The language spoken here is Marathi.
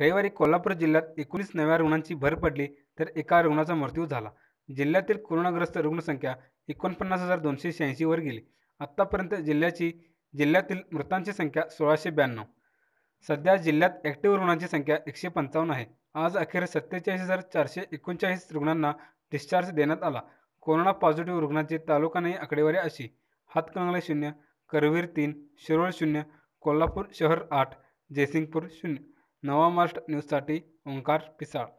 रविवारी कोल्हापूर जिल्ह्यात एकोणीस नव्या रुग्णांची भर पडली तर एका रुग्णाचा मृत्यू झाला जिल्ह्यातील कोरोनाग्रस्त रुग्णसंख्या एकोणपन्नास हजार दोनशे शहाऐंशीवर गेली आत्तापर्यंत जिल्ह्याची जिल्ह्यातील मृतांची संख्या सोळाशे ब्याण्णव सध्या जिल्ह्यात ॲक्टिव्ह रुग्णांची संख्या एकशे पंचावन्न आहे आज अखेर सत्तेचाळीस हजार चारशे एकोणचाळीस रुग्णांना डिस्चार्ज देण्यात आला कोरोना पॉझिटिव्ह रुग्णांची नाही आकडेवारी अशी हातकणंगले शून्य करवीर तीन शिरोळ शून्य कोल्हापूर शहर आठ जयसिंगपूर शून्य नवा न्यूज साठी ओंकार पिसाळ